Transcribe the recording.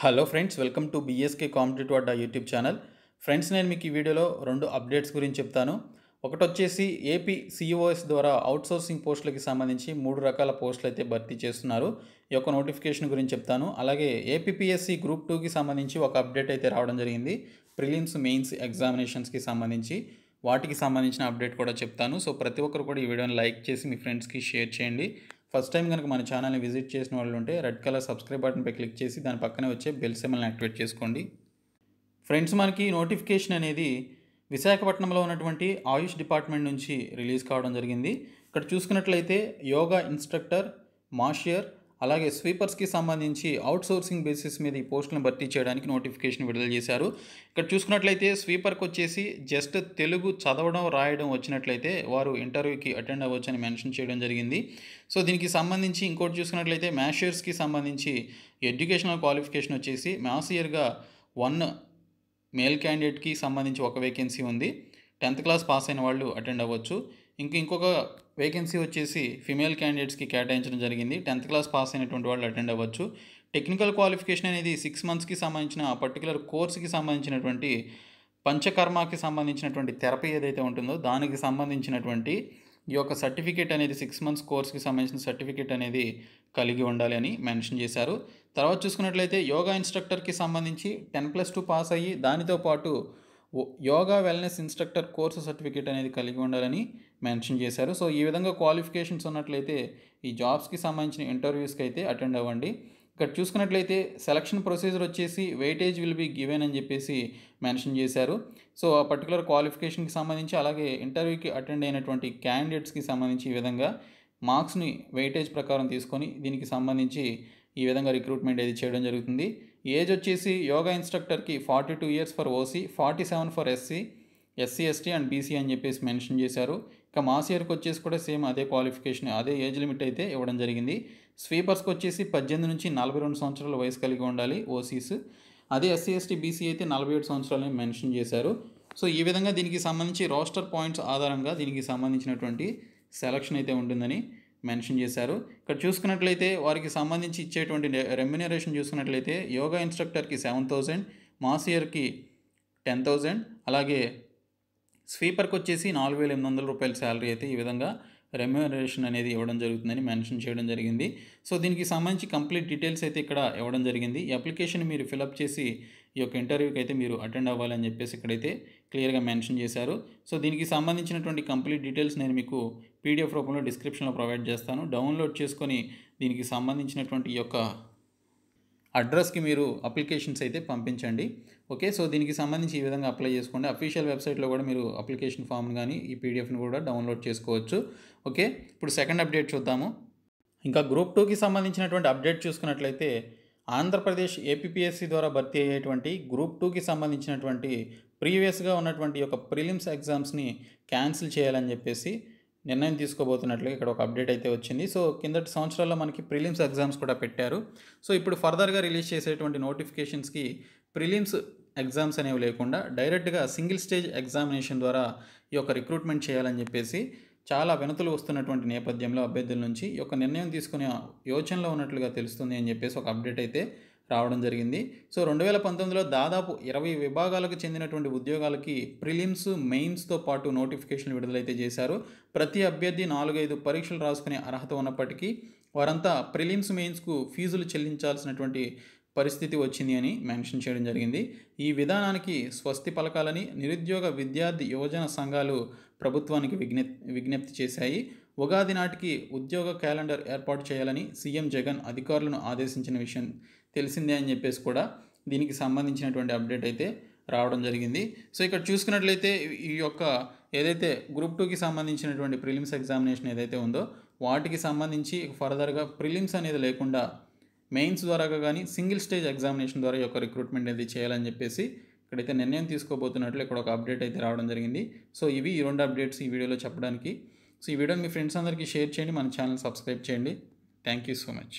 hello friends welcome to BSK competitive Adda YouTube channel friends నేను మీకు ఈ వీడియోలో రెండు అప్డేట్స్ గురించి చెప్తాను ఒకటి వచ్చేసి ఏపీ సిఇఓఎస్ e ద్వారా అవుట్సోర్సింగ్ పోస్టులకి సంబంధించి మూడు రకాల పోస్టులు అయితే భర్తీ చేస్తున్నారు ఈ యొక్క నోటిఫికేషన్ గురించి చెప్తాను అలాగే ఏపీపీఎస్సీ గ్రూప్ టూకి సంబంధించి ఒక అప్డేట్ అయితే రావడం జరిగింది ప్రిలిమ్స్ మెయిన్స్ ఎగ్జామినేషన్స్కి సంబంధించి వాటికి సంబంధించిన అప్డేట్ కూడా చెప్తాను సో ప్రతి ఒక్కరు కూడా ఈ వీడియోని లైక్ చేసి మీ ఫ్రెండ్స్కి షేర్ చేయండి ఫస్ట్ టైం కనుక మన ఛానల్ని విజిట్ చేసిన వాళ్ళు ఉంటే రెడ్ కలర్ సబ్స్క్రైబ్ బటన్పై క్లిక్ చేసి దాని పక్కనే వచ్చే బెల్ సిమ్మల్ని యాక్టివేట్ చేసుకోండి ఫ్రెండ్స్ మనకి నోటిఫికేషన్ అనేది విశాఖపట్నంలో ఉన్నటువంటి ఆయుష్ డిపార్ట్మెంట్ నుంచి రిలీజ్ కావడం జరిగింది ఇక్కడ చూసుకున్నట్లయితే యోగా ఇన్స్ట్రక్టర్ మాషియర్ అలాగే స్వీపర్స్కి సంబంధించి అవుట్సోర్సింగ్ బేసిస్ మీద ఈ పోస్టులను భర్తీ చేయడానికి నోటిఫికేషన్ విడుదల చేశారు ఇక్కడ చూసుకున్నట్లయితే స్వీపర్కి వచ్చేసి జస్ట్ తెలుగు చదవడం రాయడం వచ్చినట్లయితే వారు ఇంటర్వ్యూకి అటెండ్ అవ్వచ్చని మెన్షన్ చేయడం జరిగింది సో దీనికి సంబంధించి ఇంకోటి చూసుకున్నట్లయితే మ్యాషియర్స్కి సంబంధించి ఎడ్యుకేషనల్ క్వాలిఫికేషన్ వచ్చేసి మ్యాథ్స్ ఇయర్గా వన్ మేల్ క్యాండిడేట్కి సంబంధించి ఒక వేకెన్సీ ఉంది టెన్త్ క్లాస్ పాస్ అయిన వాళ్ళు అటెండ్ అవ్వచ్చు ఇంక ఇంకొక వేకెన్సీ వచ్చేసి ఫిమేల్ క్యాండిడేట్స్కి కేటాయించడం జరిగింది టెన్త్ క్లాస్ పాస్ అయినటువంటి వాళ్ళు అటెండ్ అవ్వచ్చు టెక్నికల్ క్వాలిఫికేషన్ అనేది సిక్స్ మంత్స్కి సంబంధించిన పర్టికులర్ కోర్స్కి సంబంధించినటువంటి పంచకర్మకి సంబంధించినటువంటి థెరపీ ఏదైతే ఉంటుందో దానికి సంబంధించినటువంటి ఈ యొక్క సర్టిఫికేట్ అనేది సిక్స్ మంత్స్ కోర్స్కి సంబంధించిన సర్టిఫికేట్ అనేది కలిగి ఉండాలి అని మెన్షన్ చేశారు తర్వాత చూసుకున్నట్లయితే యోగా ఇన్స్ట్రక్టర్కి సంబంధించి టెన్ ప్లస్ టూ పాస్ అయ్యి దానితో పాటు yoga wellness instructor course certificate అనేది కలిగి ఉండాలని మెన్షన్ చేశారు సో ఈ విధంగా క్వాలిఫికేషన్స్ ఉన్నట్లయితే ఈ జాబ్స్కి సంబంధించిన ఇంటర్వ్యూస్కి అయితే అటెండ్ అవ్వండి ఇక్కడ చూసుకున్నట్లయితే సెలక్షన్ ప్రొసీజర్ వచ్చేసి వెయిటేజ్ విల్ బి గివెన్ అని చెప్పేసి మెన్షన్ చేశారు సో ఆ పర్టికులర్ క్వాలిఫికేషన్కి సంబంధించి అలాగే ఇంటర్వ్యూకి అటెండ్ అయినటువంటి క్యాండిడేట్స్కి సంబంధించి ఈ విధంగా మార్క్స్ని వెయిటేజ్ ప్రకారం తీసుకొని దీనికి సంబంధించి ఈ విధంగా రిక్రూట్మెంట్ అయితే చేయడం జరుగుతుంది ఏజ్ వచ్చేసి యోగా ఇన్స్ట్రక్టర్కి forty two years for OC forty seven for SC SC ST and BC అని చెప్పేసి మెన్షన్ చేశారు ఇక మాస్ ఇయర్కి వచ్చేసి కూడా సేమ్ అదే క్వాలిఫికేషన్ అదే ఏజ్ లిమిట్ అయితే ఇవ్వడం జరిగింది స్వీపర్స్కి వచ్చేసి పద్దెనిమిది నుంచి నలభై రెండు సంవత్సరాల వయసు కలిగి ఉండాలి ఓసీస్ అదే ఎస్సీ ఎస్టీ బీసీ అయితే నలభై ఏడు సంవత్సరాలని మెన్షన్ చేశారు సో ఈ విధంగా దీనికి సంబంధించి రోస్టర్ పాయింట్స్ ఆధారంగా దీనికి సంబంధించినటువంటి సెలక్షన్ అయితే ఉంటుందని మెన్షన్ చేశారు ఇక్కడ చూసుకున్నట్లయితే వారికి సంబంధించి ఇచ్చేటువంటి రెమ్యునరేషన్ చూసుకున్నట్లయితే యోగా ఇన్స్ట్రక్టర్కి సెవెన్ థౌజండ్ మాస్ ఇయర్కి టెన్ థౌజండ్ అలాగే స్వీపర్కి వచ్చేసి నాలుగు వేల ఎనిమిది వందల రూపాయల శాలరీ అయితే ఈ విధంగా రెమ్యూనరేషన్ అనేది ఇవ్వడం జరుగుతుందని మెన్షన్ చేయడం జరిగింది సో దీనికి సంబంధించి కంప్లీట్ డీటెయిల్స్ అయితే ఇక్కడ ఇవ్వడం జరిగింది ఈ అప్లికేషన్ మీరు ఫిలప్ చేసి ఈ యొక్క ఇంటర్వ్యూకి అయితే మీరు అటెండ్ అవ్వాలని చెప్పేసి ఇక్కడైతే క్లియర్గా మెన్షన్ చేశారు సో దీనికి సంబంధించినటువంటి కంప్లీట్ డీటెయిల్స్ నేను మీకు పీడిఎఫ్ రూపంలో డిస్క్రిప్షన్లో ప్రొవైడ్ చేస్తాను డౌన్లోడ్ చేసుకొని దీనికి సంబంధించినటువంటి ఈ యొక్క అడ్రస్కి మీరు అప్లికేషన్స్ అయితే పంపించండి ఓకే సో దీనికి సంబంధించి ఈ విధంగా అప్లై చేసుకోండి అఫీషియల్ వెబ్సైట్లో కూడా మీరు అప్లికేషన్ ఫామ్ని కానీ ఈ పీడిఎఫ్ని కూడా డౌన్లోడ్ చేసుకోవచ్చు ఓకే ఇప్పుడు సెకండ్ అప్డేట్ చూద్దాము ఇంకా గ్రూప్ టూకి సంబంధించినటువంటి అప్డేట్ చూసుకున్నట్లయితే ఆంధ్రప్రదేశ్ ఏపీఎస్సి ద్వారా భర్తీ అయ్యేటువంటి గ్రూప్ టూకి సంబంధించినటువంటి ప్రీవియస్గా ఉన్నటువంటి యొక్క ప్రిలిమ్స్ ఎగ్జామ్స్ని క్యాన్సిల్ చేయాలని చెప్పేసి నిర్ణయం తీసుకోబోతున్నట్లుగా ఇక్కడ ఒక అప్డేట్ అయితే వచ్చింది సో కిందటి సంవత్సరాల్లో మనకి ప్రిలిమ్స్ ఎగ్జామ్స్ కూడా పెట్టారు సో ఇప్పుడు ఫర్దర్గా రిలీజ్ చేసేటువంటి నోటిఫికేషన్స్కి ప్రిలిమ్స్ ఎగ్జామ్స్ అనేవి లేకుండా డైరెక్ట్గా సింగిల్ స్టేజ్ ఎగ్జామినేషన్ ద్వారా ఈ యొక్క రిక్రూట్మెంట్ చేయాలని చెప్పేసి చాలా వినతులు వస్తున్నటువంటి నేపథ్యంలో అభ్యర్థుల నుంచి ఈ యొక్క నిర్ణయం తీసుకునే యోచనలో ఉన్నట్లుగా తెలుస్తుంది అని చెప్పేసి ఒక అప్డేట్ అయితే రావడం జరిగింది సో రెండు వేల పంతొమ్మిదిలో దాదాపు ఇరవై విభాగాలకు చెందినటువంటి ఉద్యోగాలకి ప్రిలిమ్స్ మెయిన్స్తో పాటు నోటిఫికేషన్లు విడుదలైతే చేశారు ప్రతి అభ్యర్థి నాలుగైదు పరీక్షలు రాసుకునే అర్హత ఉన్నప్పటికీ వారంతా ప్రిలిమ్స్ మెయిన్స్కు ఫీజులు చెల్లించాల్సినటువంటి పరిస్థితి వచ్చింది అని మెన్షన్ చేయడం జరిగింది ఈ విధానానికి స్వస్తి పలకాలని నిరుద్యోగ విద్యార్థి యువజన సంఘాలు ప్రభుత్వానికి విజ్ఞప్ విజ్ఞప్తి చేశాయి ఉగాది నాటికి ఉద్యోగ క్యాలెండర్ ఏర్పాటు చేయాలని సీఎం జగన్ అధికారులను ఆదేశించిన విషయం తెలిసిందే అని చెప్పేసి కూడా దీనికి సంబంధించినటువంటి అప్డేట్ అయితే రావడం జరిగింది సో ఇక్కడ చూసుకున్నట్లయితే ఈ యొక్క ఏదైతే గ్రూప్ టూకి సంబంధించినటువంటి ప్రిలిమ్స్ ఎగ్జామినేషన్ ఏదైతే ఉందో వాటికి సంబంధించి ఫర్దర్గా ప్రిలిమ్స్ అనేది లేకుండా మెయిన్స్ ద్వారాగా కానీ సింగిల్ స్టేజ్ ఎగ్జామినేషన్ ద్వారా ఈ యొక్క రిక్రూట్మెంట్ అనేది చేయాలని చెప్పేసి ఇక్కడైతే నిర్ణయం తీసుకోబోతున్నట్లు ఇక్కడ ఒక అప్డేట్ అయితే రావడం జరిగింది సో ఇవి ఈ రెండు అప్డేట్స్ ఈ వీడియోలో చెప్పడానికి సో ఈ వీడియోని మీ ఫ్రెండ్స్ అందరికీ షేర్ చేయండి మన ఛానల్ సబ్స్క్రైబ్ చేయండి థ్యాంక్ యూ సో మచ్